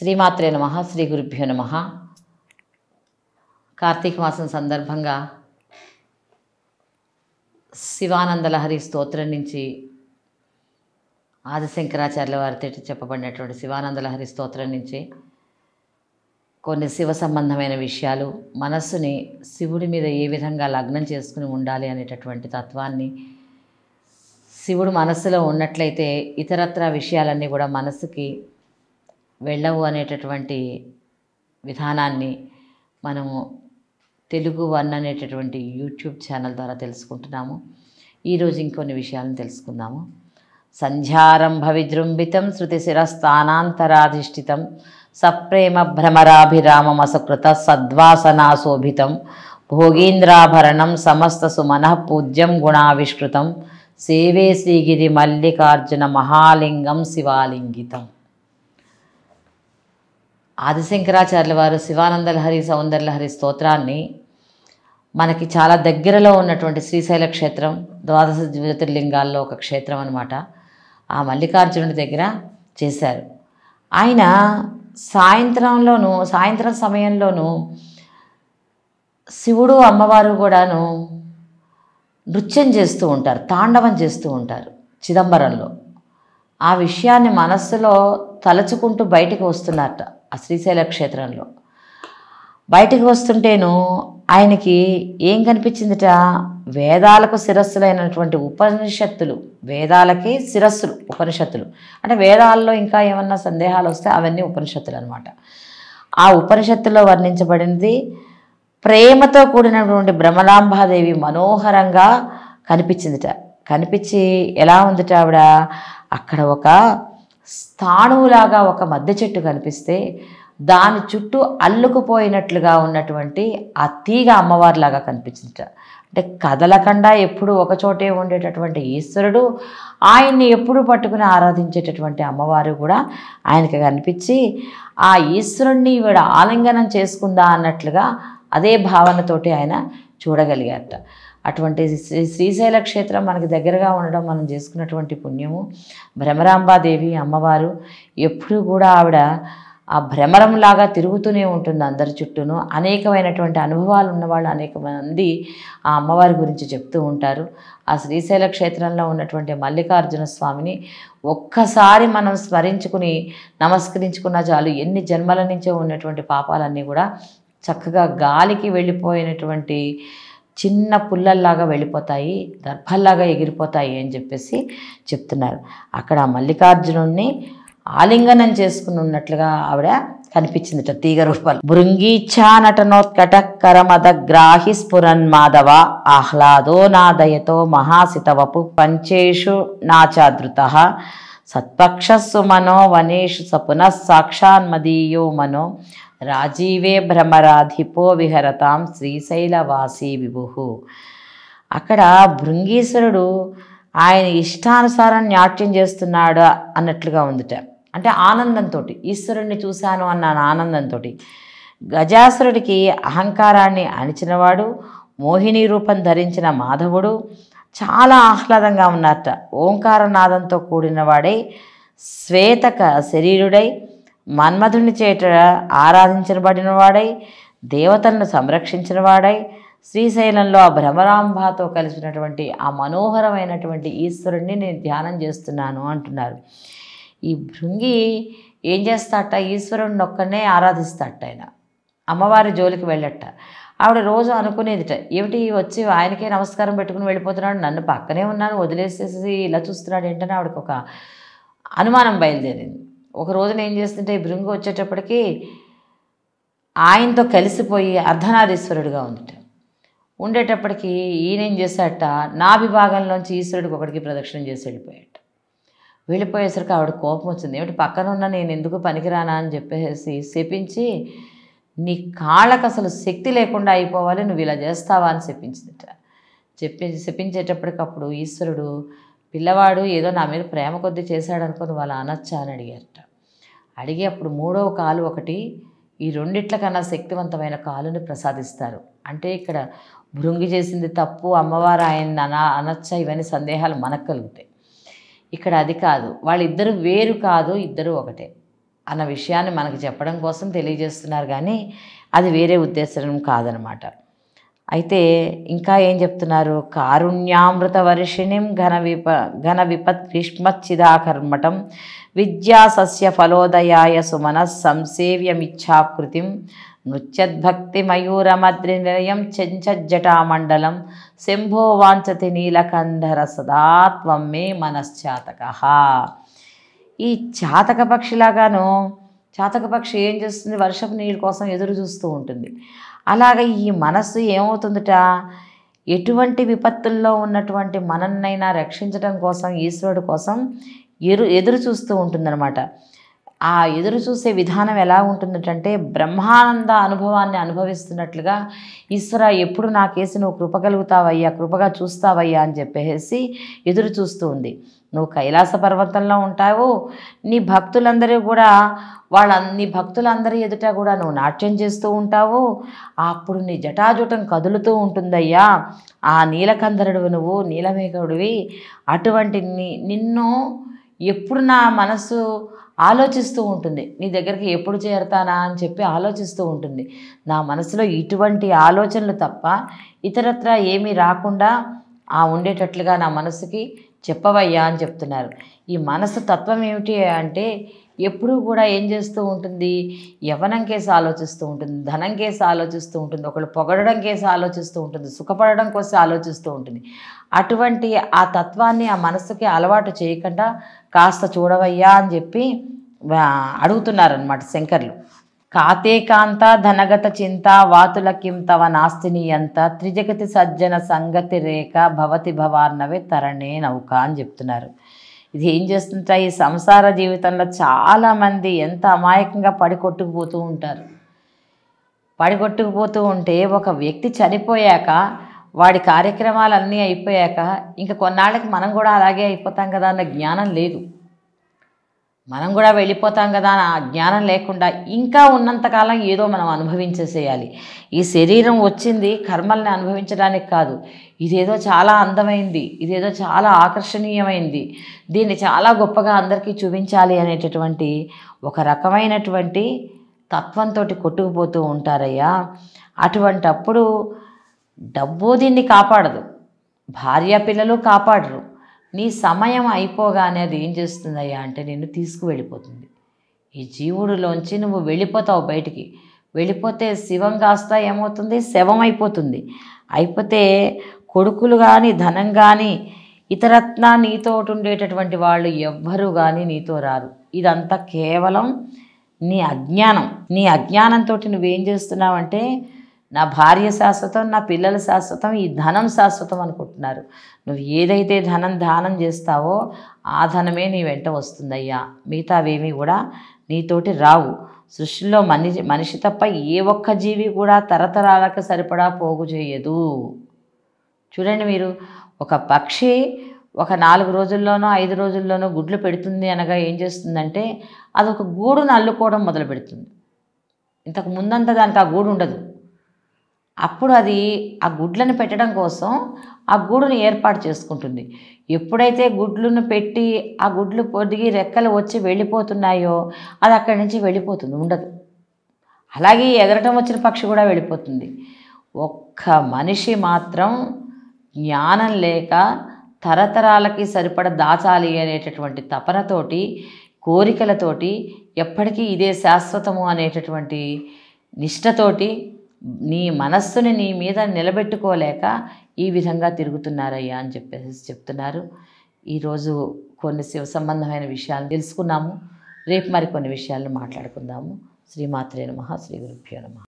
శ్రీమాత్రే నమ శ్రీ గురుభ్యో నమ కార్తీక మాసం సందర్భంగా శివానందలహరి స్తోత్రం నుంచి ఆదిశంకరాచార్యుల వారితో చెప్పబడినటువంటి శివానందలహరి స్తోత్రం నుంచి కొన్ని శివ సంబంధమైన విషయాలు మనస్సుని శివుడి మీద ఏ విధంగా లగ్నం చేసుకుని ఉండాలి అనేటటువంటి తత్వాన్ని శివుడు మనస్సులో ఉన్నట్లయితే ఇతరత్ర విషయాలన్నీ కూడా మనస్సుకి వెళ్ళవు అనేటటువంటి విధానాన్ని మనము తెలుగు వన్ అనేటటువంటి యూట్యూబ్ ఛానల్ ద్వారా తెలుసుకుంటున్నాము ఈరోజు ఇంకొన్ని విషయాలను తెలుసుకుందాము సంధ్యారంభ విజృంభితం స్థానాంతరాధిష్ఠితం సప్రేమ సద్వాసనా సద్వాసనాశోభితం భోగీంద్రాభరణం సమస్త సుమన పూజ్యం గుణావిష్కృతం సేవే శ్రీగిరి మల్లికార్జున మహాలింగం శివాలింగితం ఆదిశంకరాచార్యుల వారు శివానందలహరి సౌందర్యలహరి స్తోత్రాన్ని మనకి చాలా దగ్గరలో ఉన్నటువంటి శ్రీశైల క్షేత్రం ద్వాదశ జ్యోతిర్లింగాల్లో ఒక క్షేత్రం అనమాట ఆ మల్లికార్జునుడి దగ్గర చేశారు ఆయన సాయంత్రంలోనూ సాయంత్రం సమయంలోనూ శివుడు అమ్మవారు కూడాను నృత్యం చేస్తూ ఉంటారు తాండవం చేస్తూ ఉంటారు చిదంబరంలో ఆ విషయాన్ని మనస్సులో తలుచుకుంటూ బయటకు వస్తున్నారట ఆ శ్రీశైల క్షేత్రంలో బయటికి వస్తుంటేను ఆయనకి ఏం కనిపించిందిట వేదాలకు శిరస్సులైనటువంటి ఉపనిషత్తులు వేదాలకి శిరస్సులు ఉపనిషత్తులు అంటే వేదాల్లో ఇంకా ఏమన్నా సందేహాలు వస్తే అవన్నీ ఉపనిషత్తులు అనమాట ఆ ఉపనిషత్తులో వర్ణించబడినది ప్రేమతో కూడినటువంటి భ్రమలాంబాదేవి మనోహరంగా కనిపించిందిట కనిపించి ఎలా ఉందిట ఆవిడ అక్కడ ఒక స్థాణువులాగా ఒక మధ్య చెట్టు కనిపిస్తే దాని చుట్టూ అల్లుకుపోయినట్లుగా ఉన్నటువంటి ఆ తీగ అమ్మవారిలాగా కనిపించిందట అంటే కదలకుండా ఎప్పుడు ఒకచోటే ఉండేటటువంటి ఈశ్వరుడు ఆయన్ని ఎప్పుడు పట్టుకుని ఆరాధించేటటువంటి అమ్మవారు కూడా ఆయనకి కనిపించి ఆ ఈశ్వరుణ్ణి ఈవిడ ఆలింగనం చేసుకుందా అన్నట్లుగా అదే భావనతోటి ఆయన చూడగలిగారట అటువంటి శ్రీశైల క్షేత్రం మనకి దగ్గరగా ఉండడం మనం చేసుకున్నటువంటి పుణ్యము భ్రమరాంబాదేవి అమ్మవారు ఎప్పుడు కూడా ఆవిడ ఆ భ్రమరంలాగా తిరుగుతూనే ఉంటుంది అందరి చుట్టూను అనేకమైనటువంటి అనుభవాలు ఉన్నవాళ్ళు అనేక మంది ఆ అమ్మవారి గురించి చెప్తూ ఉంటారు ఆ శ్రీశైల క్షేత్రంలో ఉన్నటువంటి మల్లికార్జున స్వామిని ఒక్కసారి మనం స్మరించుకుని నమస్కరించుకున్న చాలు ఎన్ని జన్మల నుంచో ఉన్నటువంటి పాపాలన్నీ కూడా చక్కగా గాలికి వెళ్ళిపోయినటువంటి చిన్న పుల్లల్లాగా వెళ్ళిపోతాయి దర్భల్లాగా ఎగిరిపోతాయి అని చెప్పేసి చెప్తున్నారు అక్కడ మల్లికార్జునుడిని ఆలింగనం చేసుకుని ఉన్నట్లుగా ఆవిడ కనిపించింది తీగ రూపాలు భృంగీఛా గ్రాహి స్ఫురన్ మాధవ ఆహ్లాదో నాదయతో మహాసితవపు పంచేషు నాచాదృత సత్పక్షస్సు మనో వనేషు సపున సాక్షాన్మదీయో మనో రాజీవే భ్రమరాధిపో విహరతాం శ్రీశైలవాసీ విభు అక్కడ భృంగీశ్వరుడు ఆయన ఇష్టానుసారం నాట్యం చేస్తున్నాడు అన్నట్లుగా ఉందిట అంటే ఆనందంతో ఈశ్వరుణ్ణి చూశాను అన్న ఆనందంతో గజాసురుడికి అహంకారాన్ని అణిచినవాడు మోహిని రూపం ధరించిన మాధవుడు చాలా ఆహ్లాదంగా ఉన్నట్ట ఓంకారనాదంతో కూడినవాడై శ్వేతక శరీరుడై మన్మధుని చేట ఆరాధించబడిన వాడై దేవతలను సంరక్షించిన వాడై శ్రీశైలంలో ఆ భ్రమరాంభతో కలిసినటువంటి ఆ మనోహరమైనటువంటి ఈశ్వరుణ్ణి నేను ధ్యానం చేస్తున్నాను అంటున్నారు ఈ భృంగి ఏం చేస్తాట ఈశ్వరుణ్ణి ఒక్కనే ఆరాధిస్తాట ఆయన అమ్మవారి జోలికి వెళ్ళట ఆవిడ రోజు అనుకునేదిట ఏమిటి వచ్చి ఆయనకే నమస్కారం పెట్టుకుని వెళ్ళిపోతున్నాడు నన్ను పక్కనే ఉన్నాను వదిలేసేసి ఇలా చూస్తున్నాడు ఏంటని ఆవిడకు ఒక అనుమానం బయలుదేరింది ఒక రోజున ఏం చేస్తుంటే ఈ భృంగు వచ్చేటప్పటికి ఆయనతో కలిసిపోయి అర్ధనాథీశ్వరుడుగా ఉందిట ఉండేటప్పటికి ఈయనేం చేశాట నా విభాగంలోంచి ఈశ్వరుడికి ఒకటికి ప్రదక్షిణ చేసి వెళ్ళిపోయాట వెళ్ళిపోయేసరికి ఆవిడ కోపం వచ్చింది ఏమిటి పక్కన ఉన్న నేను ఎందుకు పనికిరానా అని చెప్పేసి శపించి నీ కాళ్ళకు అసలు శక్తి లేకుండా అయిపోవాలి నువ్వు ఇలా చేస్తావా అని చెప్పించిందిట చెప్పి శపించేటప్పటికప్పుడు ఈశ్వరుడు పిల్లవాడు ఏదో నా మీద ప్రేమ కొద్ది చేశాడనుకో వాళ్ళ అనొచ్చా అని అడిగారట అడిగి అప్పుడు మూడవ కాలు ఒకటి ఈ రెండిట్ల కన్నా శక్తివంతమైన కాలుని ప్రసాదిస్తారు అంటే ఇక్కడ భృంగి చేసింది తప్పు అమ్మవారు ఆయన అనా అనొచ్చ ఇవన్నీ సందేహాలు మనకు కలుగుతాయి ఇక్కడ అది కాదు వాళ్ళిద్దరు వేరు కాదు ఇద్దరు ఒకటే అన్న విషయాన్ని మనకు చెప్పడం కోసం తెలియజేస్తున్నారు కానీ అది వేరే ఉద్దేశం కాదనమాట అయితే ఇంకా ఏం చెప్తున్నారు కారుణ్యామృత వర్షిణిం ఘన విప ఘన విపత్ గ్రీష్మచ్చిదాకర్మటం విద్యాసస్య ఫలోదయాయ సుమనస్ సంసేవ్యమిచ్చాకృతిం నృత్యద్భక్తి మయూరమద్రినిలయం చెంచజ్జటామండలం శంభో వాంచతి నీలకంధర సదాత్వం మే మనశ్చాతక ఈ చాతక పక్షిలాగాను చాతకపక్షి ఏం చేస్తుంది వర్షపు నీళ్ళ కోసం ఎదురు చూస్తూ ఉంటుంది అలాగ ఈ మనస్సు ఏమవుతుందట ఎటువంటి విపత్తుల్లో ఉన్నటువంటి మనన్నైనా రక్షించడం కోసం ఈశ్వరుడు కోసం ఎరు ఎదురు చూస్తూ ఉంటుందన్నమాట ఆ ఎదురు చూసే విధానం ఎలా ఉంటుందంటే బ్రహ్మానంద అనుభవాన్ని అనుభవిస్తున్నట్లుగా ఈశ్వర ఎప్పుడు నా కేసు నువ్వు కృపగలుగుతావయ్యా కృపగా చూస్తావయ్యా అని చెప్పేసి ఎదురు చూస్తూ ఉంది నువ్వు కైలాస పర్వతంలో ఉంటావు నీ భక్తులందరూ కూడా వాళ్ళ నీ భక్తులందరి ఎదుట కూడా నువ్వు నాట్యం చేస్తూ ఉంటావు అప్పుడు నీ జటాజుటం కదులుతూ ఉంటుందయ్యా ఆ నీలకందరుడు నువ్వు నీలమేఘుడివి అటువంటి నిన్ను ఎప్పుడు నా మనసు ఆలోచిస్తూ ఉంటుంది నీ దగ్గరికి ఎప్పుడు చేరుతానా అని చెప్పి ఆలోచిస్తూ ఉంటుంది నా మనసులో ఇటువంటి ఆలోచనలు తప్ప ఇతరత్ర ఏమీ రాకుండా ఆ ఉండేటట్లుగా నా మనసుకి చెప్పవయ్యా అని చెప్తున్నారు ఈ మనసు తత్వం ఏమిటి అంటే ఎప్పుడూ కూడా ఏం చేస్తూ ఉంటుంది యవనం కేసు ఆలోచిస్తూ ఉంటుంది ధనం కేసు ఆలోచిస్తూ ఉంటుంది ఒకళ్ళు పొగడడం కేసు ఆలోచిస్తూ ఉంటుంది సుఖపడడం కోసం ఆలోచిస్తూ ఉంటుంది అటువంటి ఆ తత్వాన్ని ఆ మనసుకి అలవాటు చేయకుండా కాస్త చూడవయ్యా అని చెప్పి అడుగుతున్నారనమాట శంకర్లు కాతే కాంత ధనగత చింత కిం తవ నాస్తిని అంత త్రిజగతి సజ్జన సంగతి రేఖ భవతి భవార్నవే తరణే నౌక అని చెప్తున్నారు ఇది ఏం చేస్తుంటాయి ఈ సంసార జీవితంలో చాలామంది ఎంత అమాయకంగా పడికొట్టుకుపోతూ ఉంటారు పడికొట్టుకుపోతూ ఉంటే ఒక వ్యక్తి చనిపోయాక వాడి కార్యక్రమాలన్నీ అయిపోయాక ఇంకా కొన్నాళ్ళకి మనం కూడా అలాగే అయిపోతాం కదా అన్న జ్ఞానం లేదు మనం కూడా వెళ్ళిపోతాం కదా ఆ జ్ఞానం లేకుండా ఇంకా ఉన్నంతకాలం ఏదో మనం అనుభవించేసేయాలి ఈ శరీరం వచ్చింది కర్మల్ని అనుభవించడానికి కాదు ఇదేదో చాలా అందమైంది ఇదేదో చాలా ఆకర్షణీయమైంది దీన్ని చాలా గొప్పగా అందరికీ చూపించాలి అనేటటువంటి ఒక రకమైనటువంటి తత్వంతో కొట్టుకుపోతూ ఉంటారయ్యా అటువంటప్పుడు డబ్బు దీన్ని కాపాడదు భార్య పిల్లలు కాపాడరు నీ సమయం అయిపోగానే అది ఏం చేస్తుందయ్యా అంటే నిన్ను తీసుకువెళ్ళిపోతుంది ఈ జీవుడిలోంచి నువ్వు వెళ్ళిపోతావు బయటికి వెళ్ళిపోతే శివం కాస్త ఏమవుతుంది శవం అయిపోతుంది అయిపోతే కొడుకులు కానీ ధనం కానీ ఇతరత్న నీతో ఉండేటటువంటి వాళ్ళు ఎవ్వరూ కానీ నీతో రారు ఇదంతా కేవలం నీ అజ్ఞానం నీ అజ్ఞానంతో నువ్వేం చేస్తున్నావంటే నా భార్య శాశ్వతం నా పిల్లల శాశ్వతం ఈ ధనం శాశ్వతం అనుకుంటున్నారు నువ్వు ఏదైతే ధనం దానం చేస్తావో ఆ ధనమే నీ వెంట వస్తుందయ్యా మిగతావేమీ కూడా నీతోటి రావు సృష్టిలో మనిషి మనిషి తప్ప ఏ ఒక్క జీవి కూడా తరతరాలకు సరిపడా పోగు చేయదు చూడండి మీరు ఒక పక్షి ఒక నాలుగు రోజుల్లోనో ఐదు రోజుల్లోనో గుడ్లు పెడుతుంది అనగా ఏం చేస్తుందంటే అది ఒక గూడును అల్లుకోవడం మొదలు పెడుతుంది ఇంతకు ముందంతా దానికి ఆ గూడు ఉండదు అప్పుడు అది ఆ గుడ్లను పెట్టడం కోసం ఆ గూడును ఏర్పాటు చేసుకుంటుంది ఎప్పుడైతే గుడ్లను పెట్టి ఆ గుడ్లు పొదిగి రెక్కలు వచ్చి వెళ్ళిపోతున్నాయో అది అక్కడి నుంచి వెళ్ళిపోతుంది ఉండదు అలాగే ఎగరటం వచ్చిన పక్షి కూడా వెళ్ళిపోతుంది ఒక్క మనిషి మాత్రం జ్ఞానం లేక తరతరాలకి సరిపడ దాచాలి అనేటటువంటి తపనతోటి కోరికలతోటి ఎప్పటికీ ఇదే శాశ్వతము అనేటటువంటి నిష్ఠతోటి నీ మనస్సుని నీ మీద నిలబెట్టుకోలేక ఈ విధంగా తిరుగుతున్నారయ్యా అని చెప్పేసి చెప్తున్నారు ఈరోజు కొన్ని శివ సంబంధమైన విషయాలు తెలుసుకున్నాము రేపు మరికొన్ని విషయాలను మాట్లాడుకుందాము శ్రీమాత్రే నమ శ్రీ గురుభ్యో నమ